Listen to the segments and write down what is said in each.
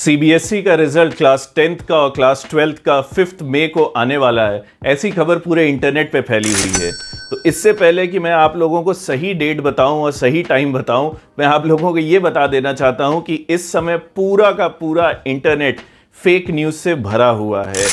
CBSE e का result class tenth का और क्लास ट्वेल्थ का फिफ्थ मई को आने वाला है ऐसी खबर पूरे इंटरनेट पे फैली हुई है तो इससे पहले कि मैं आप लोगों को सही डेट बताऊं और सही टाइम बताऊं मैं आप लोगों को ये बता देना चाहता हूं कि इस समय पूरा का पूरा इंटरनेट फेक न्यूज़ से भरा हुआ है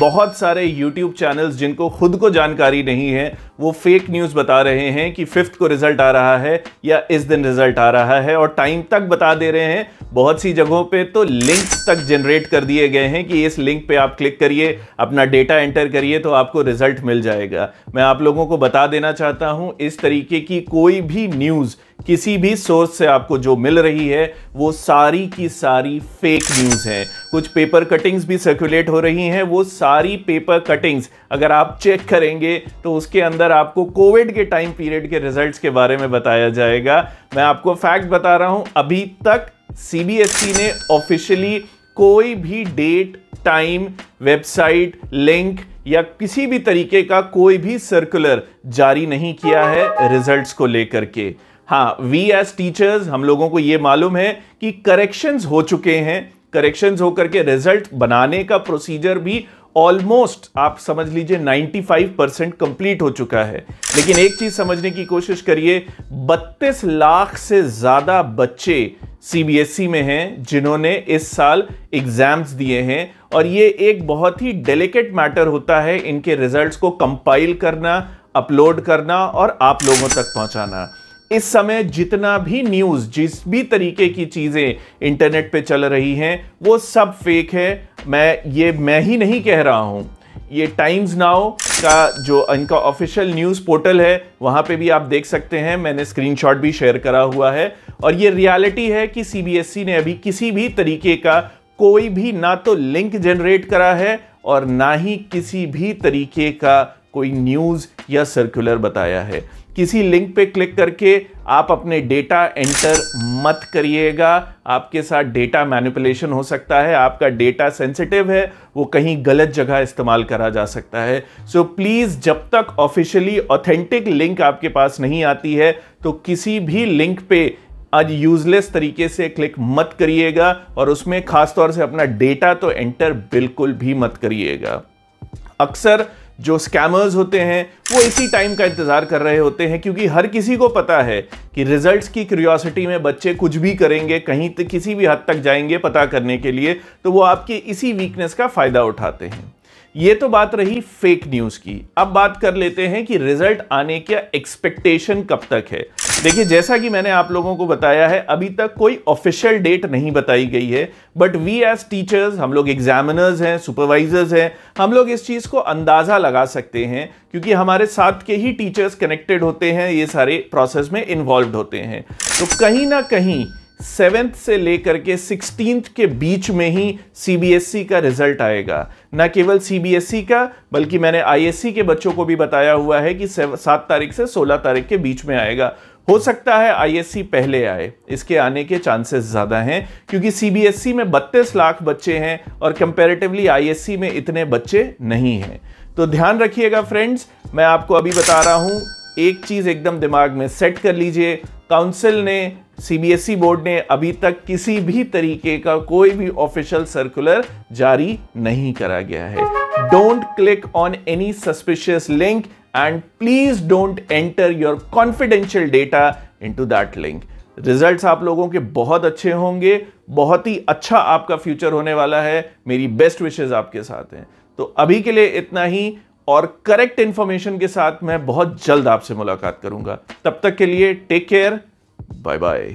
बहुत सारे यूट्यूब चैनल्स जिनको खुद को जानकारी नहीं है वो फेक न्यूज़ बता रहे हैं कि फिफ्थ को रिज़ल्ट आ रहा है या इस दिन रिज़ल्ट आ रहा है और टाइम तक बता दे रहे हैं बहुत सी जगहों पे तो लिंक्स तक जनरेट कर दिए गए हैं कि इस लिंक पे आप क्लिक करिए अपना डेटा एंटर करिए तो आपको रिज़ल्ट मिल जाएगा मैं आप लोगों को बता देना चाहता हूँ इस तरीके की कोई भी न्यूज़ किसी भी सोर्स से आपको जो मिल रही है वो सारी की सारी फेक न्यूज़ है कुछ पेपर कटिंग्स भी सर्कुलेट हो रही हैं वो सारी पेपर कटिंग्स अगर आप चेक करेंगे तो उसके अंदर आपको कोविड के टाइम पीरियड के रिजल्ट्स के बारे में बताया जाएगा मैं आपको फैक्ट बता रहा हूँ अभी तक सी e ने ऑफिशियली कोई भी डेट टाइम वेबसाइट लिंक या किसी भी तरीके का कोई भी सर्कुलर जारी नहीं किया है रिजल्ट्स को लेकर के हाँ वी एज टीचर्स हम लोगों को ये मालूम है कि करेक्शंस हो चुके हैं करेक्शंस होकर के रिजल्ट बनाने का प्रोसीजर भी ऑलमोस्ट आप समझ लीजिए 95 परसेंट कंप्लीट हो चुका है लेकिन एक चीज समझने की कोशिश करिए 32 लाख से ज्यादा बच्चे सीबीएसई e में हैं जिन्होंने इस साल एग्जाम्स दिए हैं और ये एक बहुत ही डेलिकेट मैटर होता है इनके रिजल्ट्स को कंपाइल करना अपलोड करना और आप लोगों तक पहुंचाना इस समय जितना भी न्यूज़ जिस भी तरीके की चीज़ें इंटरनेट पे चल रही हैं वो सब फेक है मैं ये मैं ही नहीं कह रहा हूँ ये टाइम्स नाउ का जो इनका ऑफिशियल न्यूज़ पोर्टल है वहाँ पे भी आप देख सकते हैं मैंने स्क्रीनशॉट भी शेयर करा हुआ है और ये रियलिटी है कि सीबीएसई e ने अभी किसी भी तरीके का कोई भी ना तो लिंक जनरेट करा है और ना ही किसी भी तरीके का कोई न्यूज़ या सर्कुलर बताया है किसी लिंक पे क्लिक करके आप अपने डेटा एंटर मत करिएगा आपके साथ डेटा मैनिपुलेशन हो सकता है आपका डेटा सेंसिटिव है वो कहीं गलत जगह इस्तेमाल करा जा सकता है सो so, प्लीज़ जब तक ऑफिशियली ऑथेंटिक लिंक आपके पास नहीं आती है तो किसी भी लिंक पे आज यूजलेस तरीके से क्लिक मत करिएगा और उसमें खासतौर से अपना डेटा तो एंटर बिल्कुल भी मत करिएगा अक्सर जो स्कैमर्स होते हैं वो इसी टाइम का इंतज़ार कर रहे होते हैं क्योंकि हर किसी को पता है कि रिजल्ट्स की क्यूरियोसिटी में बच्चे कुछ भी करेंगे कहीं किसी भी हद तक जाएंगे पता करने के लिए तो वो आपकी इसी वीकनेस का फ़ायदा उठाते हैं ये तो बात रही फेक न्यूज की अब बात कर लेते हैं कि रिजल्ट आने का एक्सपेक्टेशन कब तक है देखिए जैसा कि मैंने आप लोगों को बताया है अभी तक कोई ऑफिशियल डेट नहीं बताई गई है बट वी एज टीचर्स हम लोग एग्जामिनर्स हैं सुपरवाइजर्स हैं हम लोग इस चीज़ को अंदाज़ा लगा सकते हैं क्योंकि हमारे साथ के ही टीचर्स कनेक्टेड होते हैं ये सारे प्रोसेस में इन्वॉल्व होते हैं तो कहीं ना कहीं सेवेंथ से लेकर के सिक्सटीन के बीच में ही सीबीएसई e का रिजल्ट आएगा न केवल सीबीएसई e का बल्कि मैंने आईएससी e के बच्चों को भी बताया हुआ है कि सात तारीख से सोलह तारीख के बीच में आएगा हो सकता है आईएससी पहले आए इसके आने के चांसेस ज़्यादा हैं क्योंकि सीबीएसई में 32 लाख बच्चे हैं और कंपेरेटिवली आईएससी में इतने बच्चे नहीं हैं तो ध्यान रखिएगा फ्रेंड्स मैं आपको अभी बता रहा हूँ एक चीज़ एकदम दिमाग में सेट कर लीजिए काउंसिल ने सीबीएसई e बोर्ड ने अभी तक किसी भी तरीके का कोई भी ऑफिशियल सर्कुलर जारी नहीं करा गया है don't click on any suspicious link and please don't enter your confidential data into that link result आप लोगों के बहुत अच्छे होंगे बहुत ही अच्छा आपका फ्यूचर होने वाला है मेरी बेस्ट विशेष आपके साथ हैं तो अभी के लिए इतना ही और करेक्ट इंफॉर्मेशन के साथ मैं बहुत जल्द आपसे मुलाकात करूंगा तब तक के लिए टेक केयर Bye bye.